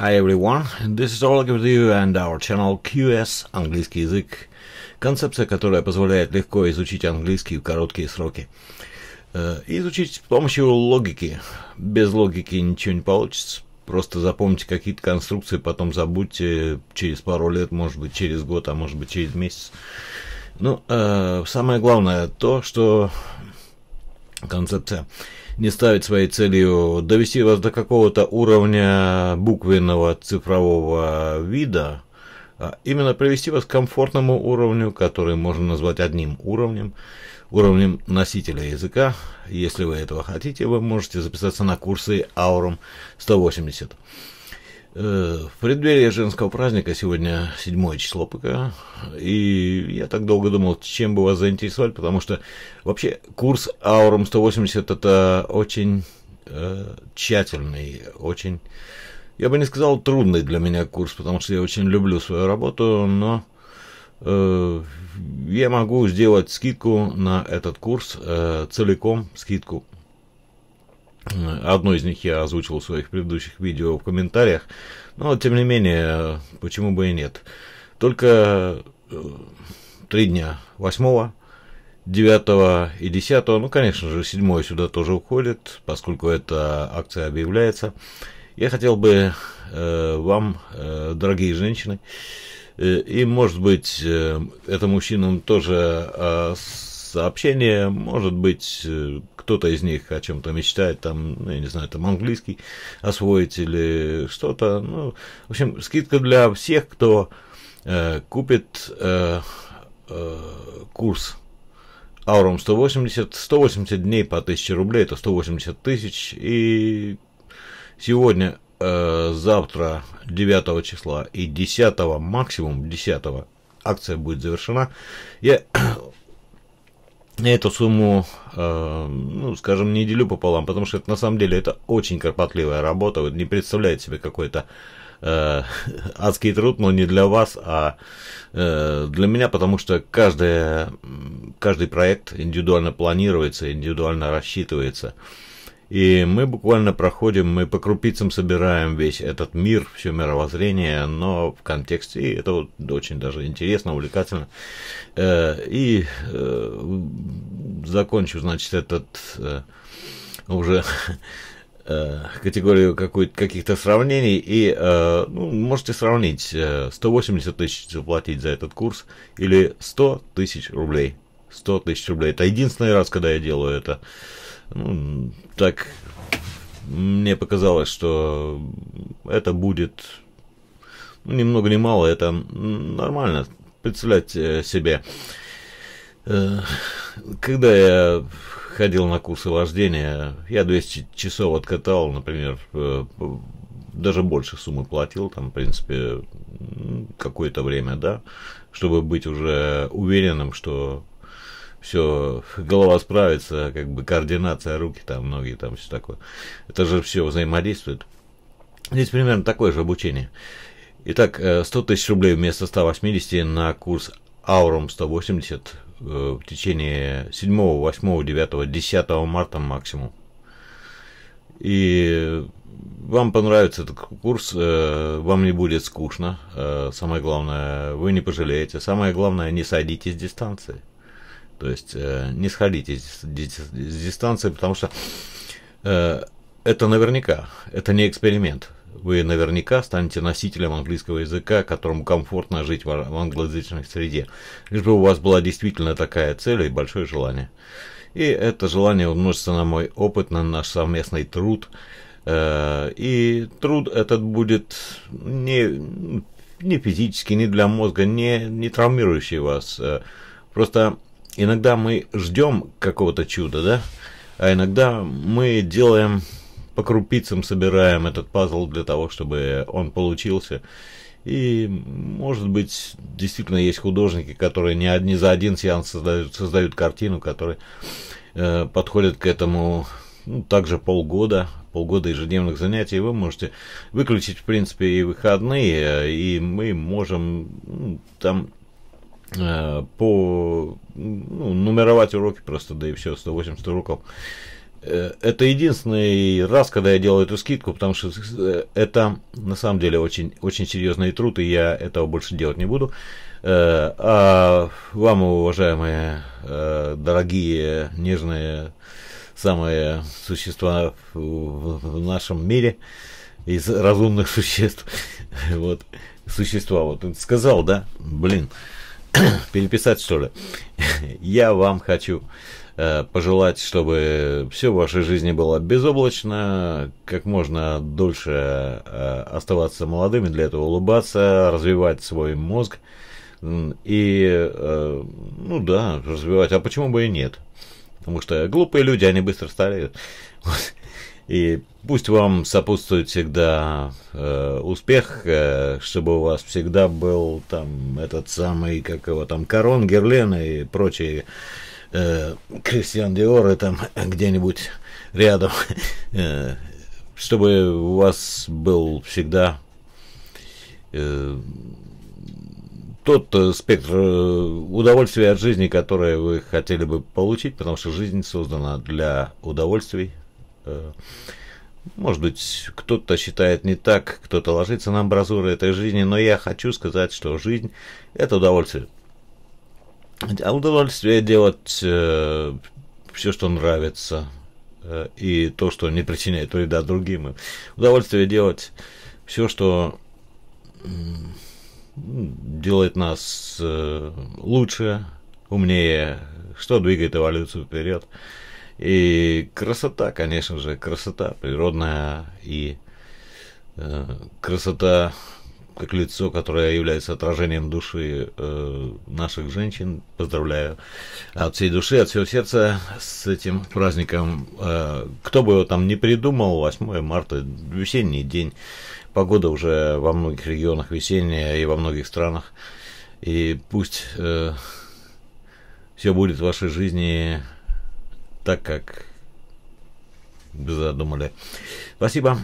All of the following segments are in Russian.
Hi everyone, this is Oleg with you and our channel QS «Английский язык». Концепция, которая позволяет легко изучить английский в короткие сроки. И э, изучить с помощью логики. Без логики ничего не получится. Просто запомните какие-то конструкции, потом забудьте через пару лет, может быть через год, а может быть через месяц. Ну, э, самое главное то, что концепция не ставить своей целью довести вас до какого-то уровня буквенного цифрового вида, а именно привести вас к комфортному уровню, который можно назвать одним уровнем, уровнем носителя языка. Если вы этого хотите, вы можете записаться на курсы Aurum 180. Э, в преддверии женского праздника сегодня седьмое число ПК, и я так долго думал, чем бы вас заинтересовать, потому что вообще курс Аурум 180 это очень э, тщательный, очень, я бы не сказал, трудный для меня курс, потому что я очень люблю свою работу, но э, я могу сделать скидку на этот курс, э, целиком скидку Одно из них я озвучил в своих предыдущих видео в комментариях, но тем не менее, почему бы и нет. Только э, три дня, 8, 9 и 10, ну конечно же 7 сюда тоже уходит, поскольку эта акция объявляется. Я хотел бы э, вам, э, дорогие женщины, э, и может быть э, это мужчинам тоже э, сообщения, может быть, э, кто-то из них о чем-то мечтает, там, ну, я не знаю, там английский освоить или что-то. Ну, в общем, скидка для всех, кто э, купит э, э, курс Аурум 180, 180 дней по 1000 рублей, это 180 тысяч, и сегодня э, завтра 9 числа и 10 максимум 10 акция будет завершена. Я я эту сумму, э, ну, скажем, не делю пополам, потому что это на самом деле это очень кропотливая работа. Вы не представляете себе какой-то э, адский труд, но не для вас, а э, для меня, потому что каждое, каждый проект индивидуально планируется, индивидуально рассчитывается. И мы буквально проходим, мы по крупицам собираем весь этот мир, все мировоззрение, но в контексте, и это вот очень даже интересно, увлекательно. Э, и э, закончу, значит, этот э, уже категорию каких-то сравнений и ну, можете сравнить 180 тысяч заплатить за этот курс или 100 тысяч рублей 100 тысяч рублей это единственный раз когда я делаю это ну, так мне показалось, что это будет ну, ни много ни мало, это нормально представлять э, себе. Э, когда я ходил на курсы вождения, я 200 часов откатал, например, э, даже больше суммы платил, там, в принципе, какое-то время, да, чтобы быть уже уверенным, что все, голова справится, как бы координация руки, там, ноги, там, все такое. Это же все взаимодействует. Здесь примерно такое же обучение. Итак, 100 э, тысяч рублей вместо 180 на курс Aurum 180 э, в течение 7, 8, 9, 10 марта максимум. И вам понравится этот курс, э, вам не будет скучно. Самое главное, вы не пожалеете. Самое главное, не садитесь с дистанции. То есть э, не сходите с, дистанции, потому что э, это наверняка, это не эксперимент. Вы наверняка станете носителем английского языка, которому комфортно жить в, англоязычной среде. Лишь бы у вас была действительно такая цель и большое желание. И это желание умножится на мой опыт, на наш совместный труд. Э, и труд этот будет не, не физически, не для мозга, не, не травмирующий вас. просто иногда мы ждем какого-то чуда, да? А иногда мы делаем по крупицам собираем этот пазл для того, чтобы он получился. И, может быть, действительно есть художники, которые не одни за один сеанс создают, создают картину, которые э, подходят к этому ну, также полгода, полгода ежедневных занятий. Вы можете выключить, в принципе, и выходные, э, и мы можем ну, там Э, по ну, нумеровать уроки просто, да и все, 180 уроков. Э, это единственный раз, когда я делал эту скидку, потому что э, это на самом деле очень, очень серьезный труд, и я этого больше делать не буду. А вам, уважаемые, дорогие, нежные, самые существа в нашем мире, из разумных существ, вот, существа, вот, сказал, да, блин, переписать, что ли? Я вам хочу э, пожелать, чтобы все в вашей жизни было безоблачно, как можно дольше э, оставаться молодыми, для этого улыбаться, развивать свой мозг и, э, ну да, развивать. А почему бы и нет? Потому что глупые люди, они быстро стареют. И пусть вам сопутствует всегда э, успех, э, чтобы у вас всегда был там этот самый, как его там, Корон, Герлен и прочие э, Кристиан Диоры там где-нибудь рядом, э, чтобы у вас был всегда э, тот спектр удовольствия от жизни, которое вы хотели бы получить, потому что жизнь создана для удовольствий, Э, может быть, кто-то считает не так, кто-то ложится на амбразуры этой жизни, но я хочу сказать, что жизнь – это удовольствие. А удовольствие делать э, все, что нравится, э, и то, что не причиняет вреда другим. Удовольствие делать все, что э, делает нас э, лучше, умнее, что двигает эволюцию вперед. Э, и красота, конечно же, красота природная и э, красота как лицо, которое является отражением души э, наших женщин. Поздравляю от всей души, от всего сердца с этим праздником. Э, кто бы его там не придумал, 8 марта, весенний день. Погода уже во многих регионах весенняя и во многих странах. И пусть э, все будет в вашей жизни так, как задумали. Спасибо.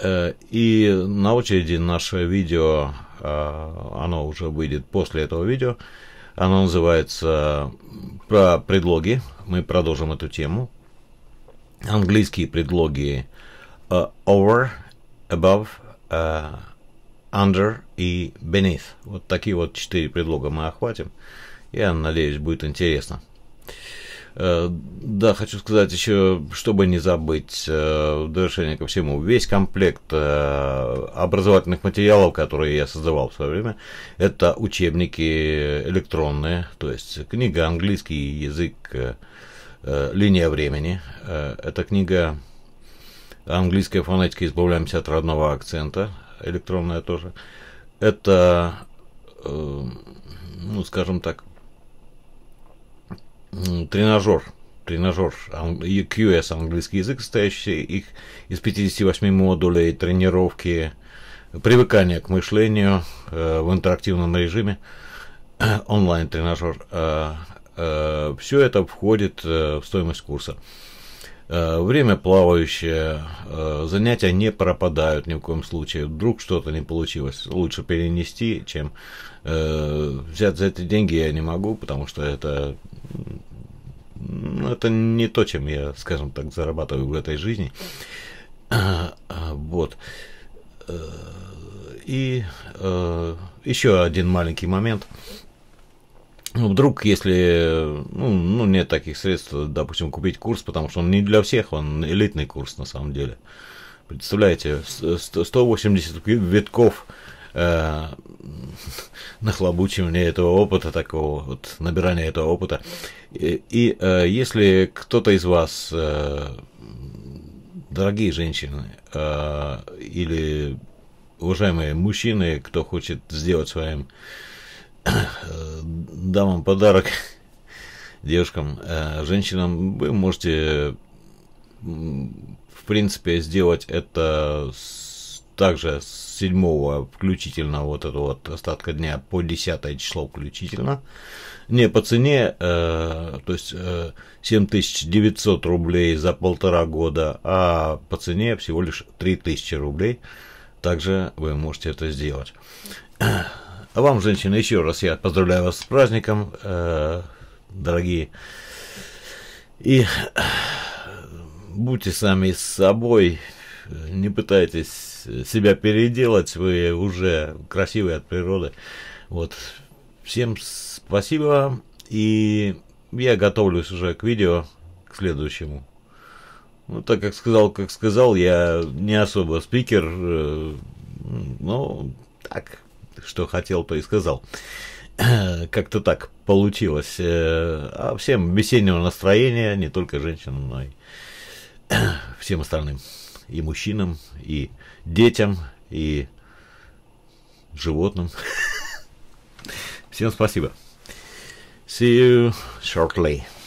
Э, и на очереди наше видео, э, оно уже выйдет после этого видео. Оно называется «Про предлоги». Мы продолжим эту тему. Английские предлоги э, «over», «above», «under» и «beneath». Вот такие вот четыре предлога мы охватим. Я надеюсь, будет интересно. Э, да, хочу сказать еще, чтобы не забыть, э, в довершение ко всему, весь комплект э, образовательных материалов, которые я создавал в свое время, это учебники электронные, то есть книга «Английский язык. Линия времени». Это книга «Английская фонетика. Избавляемся от родного акцента», электронная тоже. Это, ну, скажем так, тренажер, тренажер QS, английский язык, состоящий их из 58 модулей тренировки, привыкание к мышлению э, в интерактивном режиме, онлайн-тренажер. Э, э, все это входит э, в стоимость курса. Э, время плавающее, э, занятия не пропадают ни в коем случае. Вдруг что-то не получилось, лучше перенести, чем э, взять за эти деньги я не могу, потому что это это не то, чем я, скажем так, зарабатываю в этой жизни. Вот. И еще один маленький момент ну, вдруг, если ну, ну, нет таких средств, допустим, купить курс, потому что он не для всех, он элитный курс на самом деле. Представляете, 180 витков э, нахлобучивания этого опыта, такого вот набирания этого опыта. И, и э, если кто-то из вас, э, дорогие женщины, э, или уважаемые мужчины, кто хочет сделать своим Дамам подарок девушкам, э, женщинам. Вы можете, в принципе, сделать это также с 7 включительно, вот это вот остатка дня, по 10 число включительно. Не, по цене, э, то есть э, 7900 рублей за полтора года, а по цене всего лишь 3000 рублей. Также вы можете это сделать. А вам, женщины, еще раз я поздравляю вас с праздником, э, дорогие. И э, будьте сами с собой, не пытайтесь себя переделать, вы уже красивые от природы. Вот. Всем спасибо, и я готовлюсь уже к видео, к следующему. Ну, так как сказал, как сказал, я не особо спикер, э, но ну, так, что хотел, то и сказал. Как-то так получилось. Э, а всем весеннего настроения, не только женщинам, но и всем остальным. И мужчинам, и детям, и животным. Всем спасибо. See you shortly.